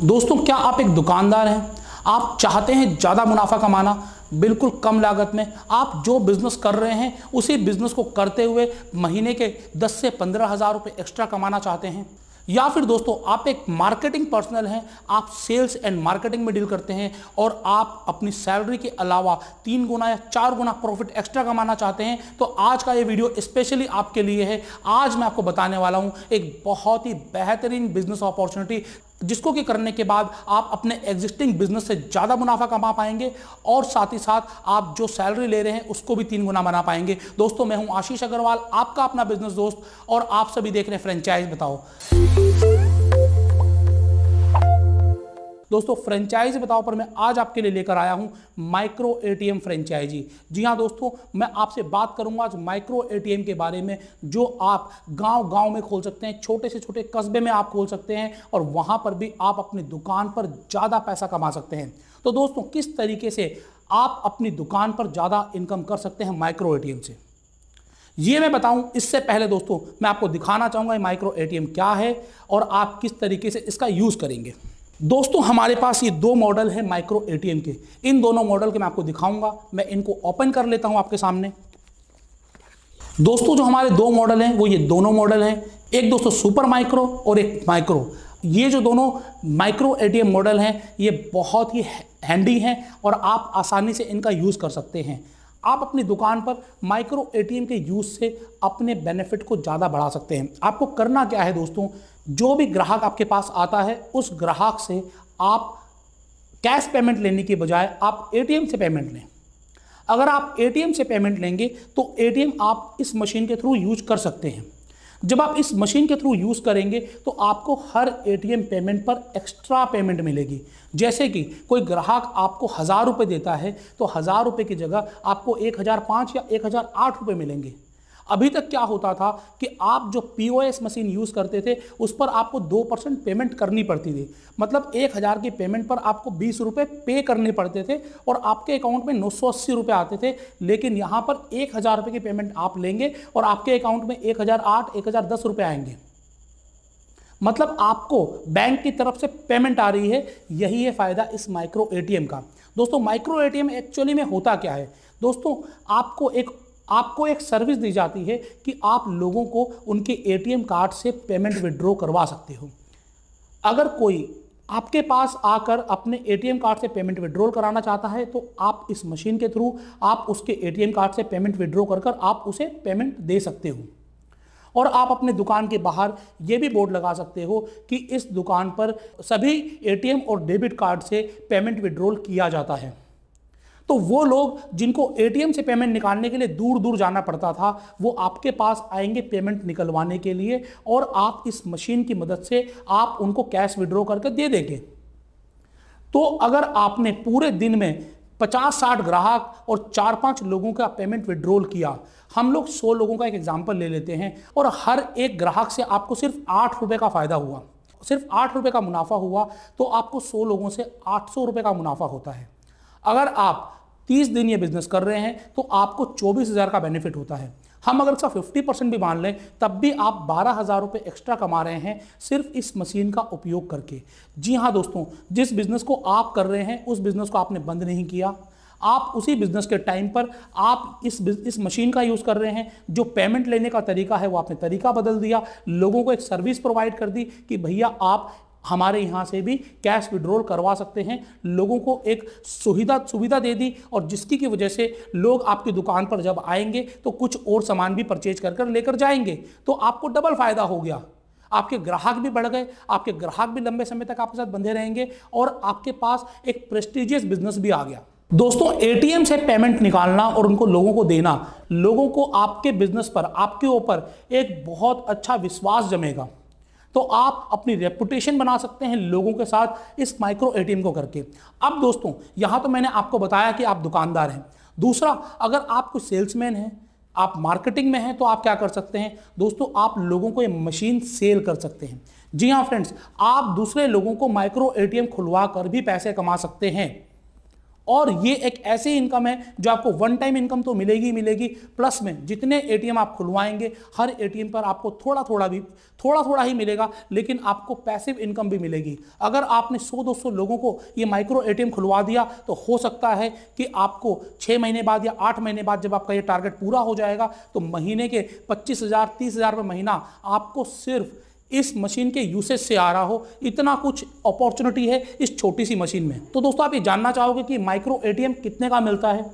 दोस्तों क्या आप एक दुकानदार हैं आप चाहते हैं ज़्यादा मुनाफा कमाना बिल्कुल कम लागत में आप जो बिज़नेस कर रहे हैं उसी बिज़नेस को करते हुए महीने के 10 से पंद्रह हज़ार रुपये एक्स्ट्रा कमाना चाहते हैं या फिर दोस्तों आप एक मार्केटिंग पर्सनल हैं आप सेल्स एंड मार्केटिंग में डील करते हैं और आप अपनी सैलरी के अलावा तीन गुना या चार गुना प्रॉफिट एक्स्ट्रा कमाना चाहते हैं तो आज का ये वीडियो स्पेशली आपके लिए है आज मैं आपको बताने वाला हूँ एक बहुत ही बेहतरीन बिजनेस अपॉर्चुनिटी जिसको कि करने के बाद आप अपने एग्जिस्टिंग बिजनेस से ज़्यादा मुनाफा कमा पाएंगे और साथ ही साथ आप जो सैलरी ले रहे हैं उसको भी तीन गुना बना पाएंगे दोस्तों मैं हूं आशीष अग्रवाल आपका अपना बिजनेस दोस्त और आप सभी देख रहे हैं फ्रेंचाइज बताओ दोस्तों फ्रेंचाइज बताओ पर मैं आज आपके लिए लेकर आया हूं माइक्रो एटीएम फ्रेंचाइजी जी हां दोस्तों मैं आपसे बात करूंगा आज माइक्रो एटीएम के बारे में जो आप गांव गांव में खोल सकते हैं छोटे से छोटे कस्बे में आप खोल सकते हैं और वहां पर भी आप अपनी दुकान पर ज़्यादा पैसा कमा सकते हैं तो दोस्तों किस तरीके से आप अपनी दुकान पर ज़्यादा इनकम कर सकते हैं माइक्रो एटीएम से ये मैं बताऊं इससे पहले दोस्तों मैं आपको दिखाना चाहूंगा माइक्रो एटीएम क्या है और आप किस तरीके से इसका यूज़ करेंगे दोस्तों हमारे पास ये दो मॉडल है माइक्रो एटीएम के इन दोनों मॉडल के मैं आपको दिखाऊंगा मैं इनको ओपन कर लेता हूं आपके सामने दोस्तों जो हमारे दो मॉडल हैं वो ये दोनों मॉडल हैं एक दोस्तों सुपर माइक्रो और एक माइक्रो ये जो दोनों माइक्रो एटीएम मॉडल हैं ये बहुत ही हैंडी हैं और आप आसानी से इनका यूज़ कर सकते हैं आप अपनी दुकान पर माइक्रो ए के यूज़ से अपने बेनिफिट को ज़्यादा बढ़ा सकते हैं आपको करना क्या है दोस्तों जो भी ग्राहक आपके पास आता है उस ग्राहक से आप कैश पेमेंट लेने के बजाय आप ए से पेमेंट लें अगर आप ए से पेमेंट लेंगे तो ए आप इस मशीन के थ्रू यूज कर सकते हैं जब आप इस मशीन के थ्रू यूज़ करेंगे तो आपको हर एटीएम पेमेंट पर एक्स्ट्रा पेमेंट मिलेगी जैसे कि कोई ग्राहक आपको हज़ार रुपये देता है तो हज़ार रुपये की जगह आपको एक हज़ार पाँच या एक हज़ार आठ रुपये मिलेंगे अभी तक क्या होता था कि आप जो पीओएस मशीन यूज़ करते थे उस पर आपको दो परसेंट पेमेंट करनी पड़ती थी मतलब एक हज़ार की पेमेंट पर आपको बीस रुपये पे करने पड़ते थे और आपके अकाउंट में नौ सौ अस्सी रुपये आते थे लेकिन यहाँ पर एक हज़ार रुपये की पेमेंट आप लेंगे और आपके अकाउंट में एक हज़ार आठ एक हज़ार दस रुपये आएंगे मतलब आपको बैंक की तरफ से पेमेंट आ रही है यही है फ़ायदा इस माइक्रो एटीएम का दोस्तों माइक्रो एटीएम एक्चुअली में होता क्या है दोस्तों आपको एक आपको एक सर्विस दी जाती है कि आप लोगों को उनके एटीएम कार्ड से पेमेंट विड्रॉ करवा सकते हो अगर कोई आपके पास आकर अपने एटीएम कार्ड से पेमेंट विड्रॉल कराना चाहता है तो आप इस मशीन के थ्रू आप उसके एटीएम कार्ड से पेमेंट विड्रॉ कर कर आप उसे पेमेंट दे सकते हो और आप अपने दुकान के बाहर ये भी बोर्ड लगा सकते हो कि इस दुकान पर सभी एटीएम और डेबिट कार्ड से पेमेंट विड्रॉल किया जाता है तो वो लोग जिनको एटीएम से पेमेंट निकालने के लिए दूर दूर जाना पड़ता था वो आपके पास आएंगे पेमेंट निकलवाने के लिए और आप इस मशीन की मदद से आप उनको कैश विड्रॉ करके दे देंगे तो अगर आपने पूरे दिन में 50-60 ग्राहक और चार पांच लोगों का पेमेंट विड्रॉल किया हम लोग 100 लोगों का एक एग्जाम्पल ले लेते हैं और हर एक ग्राहक से आपको सिर्फ आठ रुपये का फ़ायदा हुआ सिर्फ आठ रुपये का मुनाफा हुआ तो आपको 100 लोगों से आठ सौ रुपये का मुनाफा होता है अगर आप तीस दिन ये बिजनेस कर रहे हैं तो आपको चौबीस हज़ार का बेनिफिट होता है हम अगर इसका फिफ्टी परसेंट भी मान लें तब भी आप बारह हज़ार रुपये एक्स्ट्रा कमा रहे हैं सिर्फ इस मशीन का उपयोग करके जी हाँ दोस्तों जिस बिज़नेस को आप कर रहे हैं उस बिज़नेस को आपने बंद नहीं किया आप उसी बिजनेस के टाइम पर आप इस इस मशीन का यूज़ कर रहे हैं जो पेमेंट लेने का तरीका है वो आपने तरीका बदल दिया लोगों को एक सर्विस प्रोवाइड कर दी कि भैया आप हमारे यहाँ से भी कैश विड्रॉल करवा सकते हैं लोगों को एक सुविधा सुविधा दे दी और जिसकी की वजह से लोग आपकी दुकान पर जब आएंगे तो कुछ और सामान भी परचेज कर कर लेकर जाएंगे तो आपको डबल फायदा हो गया आपके ग्राहक भी बढ़ गए आपके ग्राहक भी लंबे समय तक आपके साथ बंधे रहेंगे और आपके पास एक प्रेस्टिजियस बिजनेस भी आ गया दोस्तों एटीएम से पेमेंट निकालना और उनको लोगों को देना लोगों को आपके बिजनेस पर आपके ऊपर एक बहुत अच्छा विश्वास जमेगा तो आप अपनी रेपुटेशन बना सकते हैं लोगों के साथ इस माइक्रो ए को करके अब दोस्तों यहाँ तो मैंने आपको बताया कि आप दुकानदार हैं दूसरा अगर आप कुछ सेल्समैन हैं आप मार्केटिंग में हैं तो आप क्या कर सकते हैं दोस्तों आप लोगों को ये मशीन सेल कर सकते हैं जी हाँ फ्रेंड्स आप दूसरे लोगों को माइक्रो एटीएम खुलवा कर भी पैसे कमा सकते हैं और ये एक ऐसी इनकम है जो आपको वन टाइम इनकम तो मिलेगी मिलेगी प्लस में जितने एटीएम आप खुलवाएंगे हर एटीएम पर आपको थोड़ा थोड़ा भी थोड़ा थोड़ा ही मिलेगा लेकिन आपको पैसिव इनकम भी मिलेगी अगर आपने 100-200 लोगों को ये माइक्रो एटीएम खुलवा दिया तो हो सकता है कि आपको छः महीने बाद या आठ महीने बाद जब आपका ये टारगेट पूरा हो जाएगा तो महीने के पच्चीस हज़ार तीस हज़ार महीना आपको सिर्फ इस मशीन के यूसेज से आ रहा हो इतना कुछ अपॉर्चुनिटी है इस छोटी सी मशीन में तो दोस्तों आप ये जानना चाहोगे कि माइक्रो एटीएम कितने का मिलता है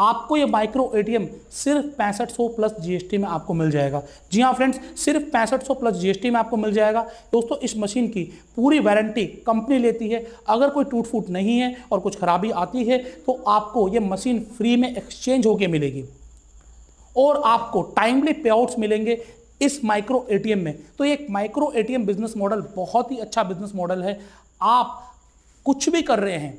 आपको ये माइक्रो एटीएम सिर्फ पैंसठ सौ प्लस जीएसटी में आपको मिल जाएगा जी हाँ फ्रेंड्स सिर्फ पैंसठ सौ प्लस जीएसटी में आपको मिल जाएगा दोस्तों इस मशीन की पूरी वारंटी कंपनी लेती है अगर कोई टूट फूट नहीं है और कुछ खराबी आती है तो आपको ये मशीन फ्री में एक्सचेंज होकर मिलेगी और आपको टाइमली पे आउट्स मिलेंगे इस माइक्रो एटीएम में तो एक माइक्रो एटीएम बिजनेस मॉडल बहुत ही अच्छा बिजनेस मॉडल है आप कुछ भी कर रहे हैं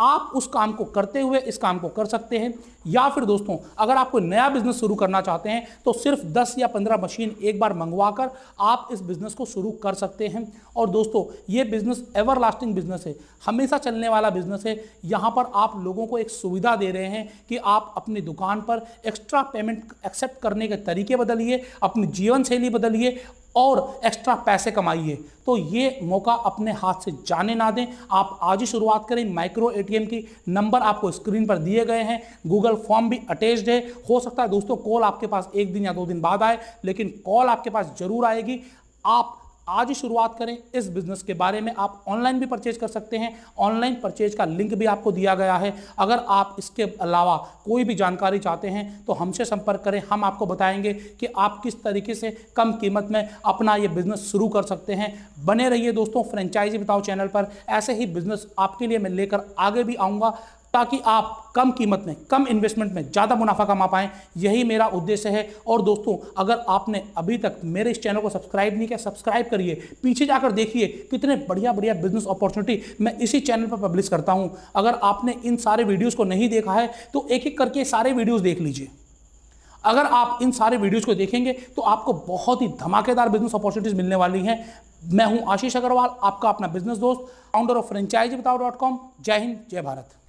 आप उस काम को करते हुए इस काम को कर सकते हैं या फिर दोस्तों अगर आप कोई नया बिजनेस शुरू करना चाहते हैं तो सिर्फ 10 या 15 मशीन एक बार मंगवा कर आप इस बिजनेस को शुरू कर सकते हैं और दोस्तों ये बिजनेस एवर लास्टिंग बिजनेस है हमेशा चलने वाला बिजनेस है यहाँ पर आप लोगों को एक सुविधा दे रहे हैं कि आप अपनी दुकान पर एक्स्ट्रा पेमेंट एक्सेप्ट करने के तरीके बदलिए अपनी जीवन शैली बदलिए और एक्स्ट्रा पैसे कमाइए तो ये मौका अपने हाथ से जाने ना दें आप आज ही शुरुआत करें माइक्रो एटीएम की नंबर आपको स्क्रीन पर दिए गए हैं गूगल फॉर्म भी अटैच्ड है हो सकता है दोस्तों कॉल आपके पास एक दिन या दो दिन बाद आए लेकिन कॉल आपके पास जरूर आएगी आप आज ही शुरुआत करें इस बिजनेस के बारे में आप ऑनलाइन भी परचेज कर सकते हैं ऑनलाइन परचेज का लिंक भी आपको दिया गया है अगर आप इसके अलावा कोई भी जानकारी चाहते हैं तो हमसे संपर्क करें हम आपको बताएंगे कि आप किस तरीके से कम कीमत में अपना ये बिजनेस शुरू कर सकते हैं बने रहिए दोस्तों फ्रेंचाइजी बताओ चैनल पर ऐसे ही बिजनेस आपके लिए मैं लेकर आगे भी आऊँगा ताकि आप कम कीमत में कम इन्वेस्टमेंट में ज़्यादा मुनाफा कमा पाएँ यही मेरा उद्देश्य है और दोस्तों अगर आपने अभी तक मेरे इस चैनल को सब्सक्राइब नहीं किया सब्सक्राइब करिए पीछे जाकर देखिए कितने बढ़िया बढ़िया बिजनेस अपॉर्चुनिटी मैं इसी चैनल पर पब्लिश करता हूँ अगर आपने इन सारे वीडियोज़ को नहीं देखा है तो एक एक करके सारे वीडियोज़ देख लीजिए अगर आप इन सारे वीडियोज़ को देखेंगे तो आपको बहुत ही धमाकेदार बिजनेस अपॉर्चुनिटीज़ मिलने वाली हैं मैं हूं आशीष अग्रवाल आपका अपना बिजनेस दोस्त founder of franchise Batao dot com जय हिंद जय भारत